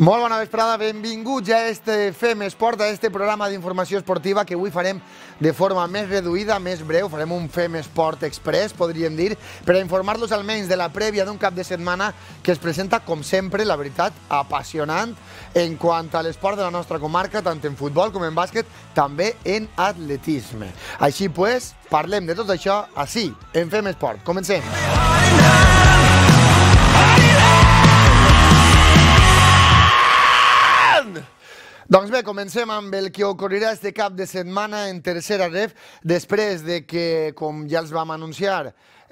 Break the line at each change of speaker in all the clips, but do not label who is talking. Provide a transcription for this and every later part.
Molt bona vesprada, benvinguts a este Fem Esport, a este programa d'informació esportiva que avui farem de forma més reduïda, més breu, farem un Fem Esport Express, podríem dir, per informar-los almenys de la prèvia d'un cap de setmana que es presenta, com sempre, la veritat, apassionant en quant a l'esport de la nostra comarca, tant en futbol com en bàsquet, també en atletisme. Així, pues, parlem de tot això així, en Fem Esport. Comencem. Comencem. Doncs bé, comencem amb el que ocorrirà este cap de setmana en tercera ref, després de que, com ja els vam anunciar,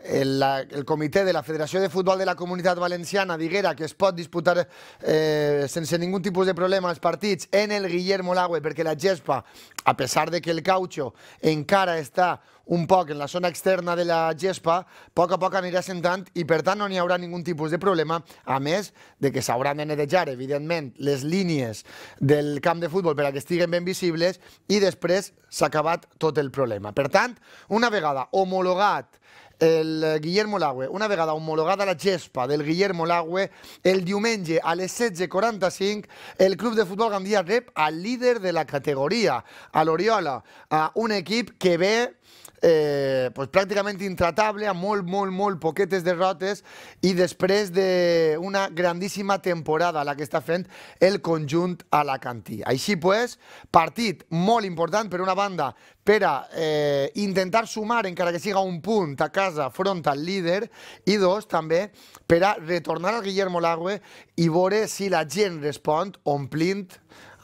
el, la, el comitè de la Federació de Futbol de la Comunitat Valenciana diguera que es pot disputar eh, sense ningú tipus de problema els partits en el Guillermo Lague, perquè la gespa, a pesar de que el caucho encara està un poc en la zona externa de la gespa, a poc a poc anirà sentant i per tant no n'hi haurà ningun tipus de problema, a més de que s'hauran de netejar, evidentment, les línies del camp de futbol per a que estiguen ben visibles i després s'ha acabat tot el problema. Per tant, una vegada homologat el eh, Guillermo Lagüe. una vegada homologada la gespa del Guillermo Lagüe, el diumenge a les 16.45 el Club de Futbol Gandia rep el líder de la categoria, a l'Oriola, a un equip que ve eh, pues, pràcticament intratable, amb molt, molt, molt poquetes derrotes i després d'una de grandíssima temporada la que està fent el conjunt a la cantí. Així, pues, partit molt important, per una banda, espera eh, intentar sumar, encara que siga un punt, a casa front al líder, i dos, també, per a retornar al Guillermo Lague i veure si la gent respon omplint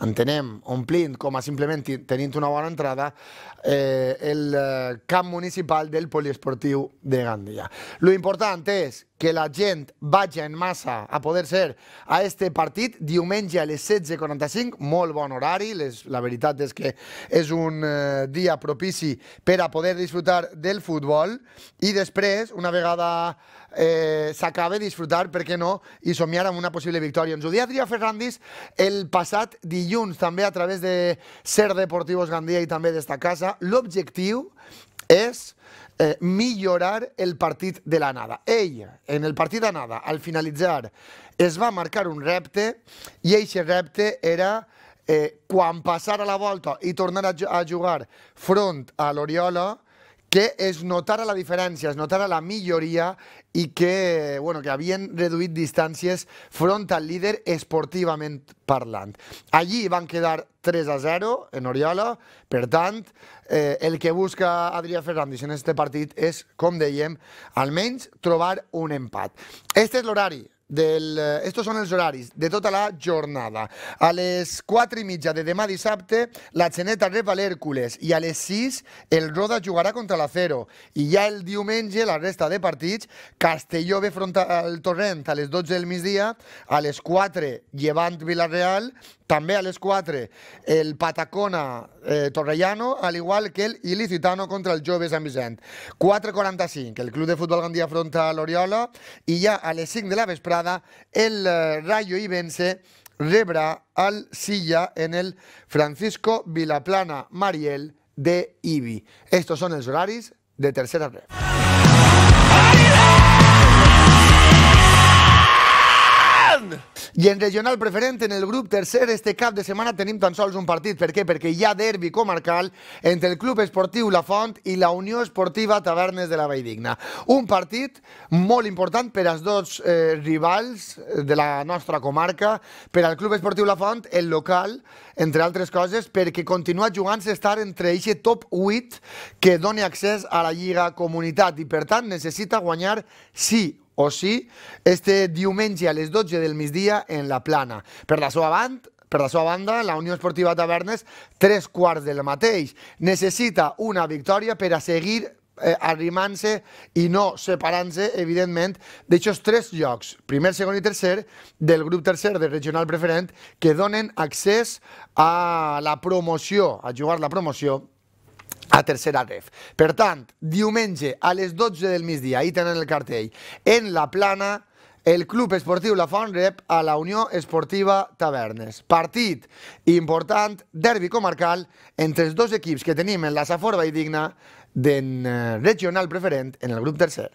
entenem, omplint com a simplement tenint una bona entrada eh, el eh, camp municipal del poliesportiu de Gandia. Lo important és que la gent vagi en massa a poder ser a este partit diumenge a les 16.45, molt bon horari, les, la veritat és que és un eh, dia propici per a poder disfrutar del futbol i després, una vegada eh, s'acaba disfrutar, per què no, i somiar amb una possible victòria. Ens ho deia Adrià Ferrandis el passat dilluns, també a través de Ser Deportivos Gandia i també d'esta casa. L'objectiu és eh, millorar el partit de la nada. Ell, en el partit de nada, al finalitzar, es va marcar un repte i aquest repte era eh, quan passar a la volta i tornar a, a jugar front a l'Oriola, que es notara la diferència, es notara la milloria i que, bueno, que havien reduït distàncies front al líder esportivament parlant. Allí van quedar 3 a 0 en Oriola, per tant, eh, el que busca Adrià Ferrandis en aquest partit és, com dèiem, almenys trobar un empat. Este és l'horari, del, eh, estos són els horaris de tota la jornada. A les 4 i mitja de demà dissabte, la Xeneta rep a l'Hèrcules i a les 6 el Roda jugarà contra l'Acero. I ja el diumenge, la resta de partits, Castelló ve front al Torrent a les 12 del migdia, a les 4 Llevant Villarreal, també a les 4 el Patacona eh, Torrellano, al igual que el Ilicitano contra el Joves Sant Vicent. 4.45, el Club de Futbol Gandia afronta l'Oriola i ja a les 5 de la vesprada el eh, Rayo Ibense rebra al Silla en el Francisco Vilaplana Mariel de Ibi. Estos son los horarios de tercera red. I en regional preferent, en el grup tercer, este cap de setmana tenim tan sols un partit. Per què? Perquè hi ha derbi comarcal entre el Club Esportiu La Font i la Unió Esportiva Tavernes de la Valldigna. Un partit molt important per als dos eh, rivals eh, de la nostra comarca, per al Club Esportiu La Font, el local, entre altres coses, perquè continua jugant-se estar entre aquest top 8 que doni accés a la Lliga Comunitat i, per tant, necessita guanyar sí o sí, este diumenge a les 12 del migdia en la plana. Per la seva banda, per la seva banda, la Unió Esportiva Tavernes, tres quarts del mateix. Necessita una victòria per a seguir eh, arrimant-se i no separant-se, evidentment, d'aquests tres llocs, primer, segon i tercer, del grup tercer de regional preferent, que donen accés a la promoció, a jugar la promoció a tercera ref. Per tant, diumenge a les 12 del migdia, ahir tenen el cartell, en la plana, el Club Esportiu La Font rep a la Unió Esportiva Tavernes. Partit important, derbi comarcal, entre els dos equips que tenim en la i Digna, d'en eh, regional preferent en el grup tercer.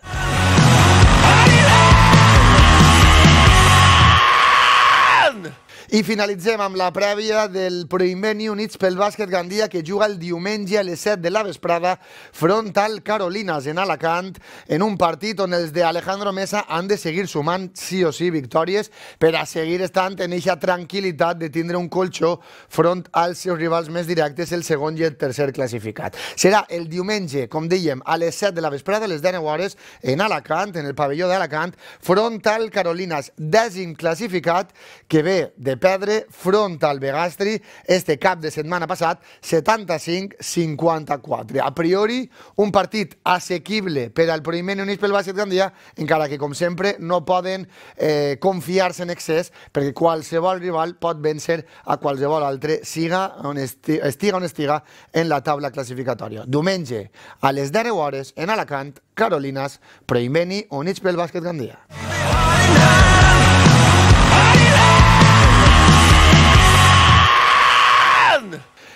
I finalitzem amb la prèvia del New Nits pel bàsquet Gandia que juga el diumenge a les 7 de la vesprada front al Carolinas en Alacant en un partit on els de Alejandro Mesa han de seguir sumant sí o sí victòries per a seguir estant en eixa tranquil·litat de tindre un colxó front als seus rivals més directes, el segon i el tercer classificat. Serà el diumenge, com dèiem, a les 7 de la vesprada, a les 10 hores, en Alacant, en el pavelló d'Alacant, front al Carolinas, dècim classificat, que ve de perdre front al Begastri este cap de setmana passat 75-54. A priori, un partit assequible per al primer Unís pel Bàsquet Gandia, encara que, com sempre, no poden eh, confiar-se en excés perquè qualsevol rival pot vèncer a qualsevol altre, siga on esti estiga on estiga en la taula classificatòria. Diumenge, a les 10 hores, en Alacant, Carolinas, Proïmeni Units pel Bàsquet Gandia.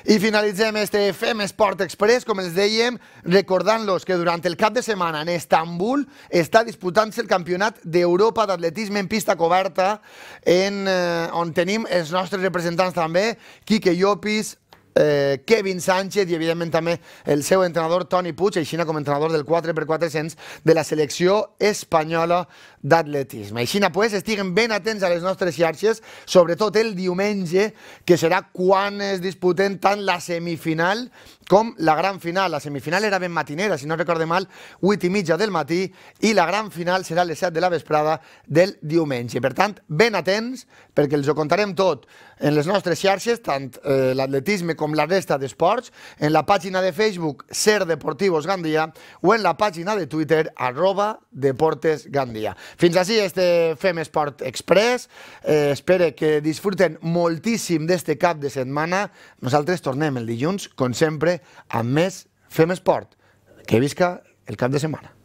I finalitzem este FM Sport Express, com els dèiem, recordant-los que durant el cap de setmana en Estambul està disputant-se el Campionat d'Europa d'Atletisme en pista coberta, en, eh, on tenim els nostres representants també, Quique Llopis, eh, Kevin Sánchez i, evidentment, també el seu entrenador, Toni Puig, aixina com entrenador del 4x400 de la selecció espanyola d'atletisme. Aixina, pues, estiguen ben atents a les nostres xarxes, sobretot el diumenge, que serà quan es disputen tant la semifinal com la gran final. La semifinal era ben matinera, si no recorde mal, 8 i mitja del matí, i la gran final serà a les 7 de la vesprada del diumenge. Per tant, ben atents, perquè els ho contarem tot en les nostres xarxes, tant eh, l'atletisme com com la resta d'esports, en la pàgina de Facebook Ser Deportivos Gandia o en la pàgina de Twitter arroba Deportes Gandia. Fins així este Fem Esport Express. Eh, espero que disfruten moltíssim d'este cap de setmana. Nosaltres tornem el dilluns, com sempre, amb més Fem Esport. Que visca el cap de setmana.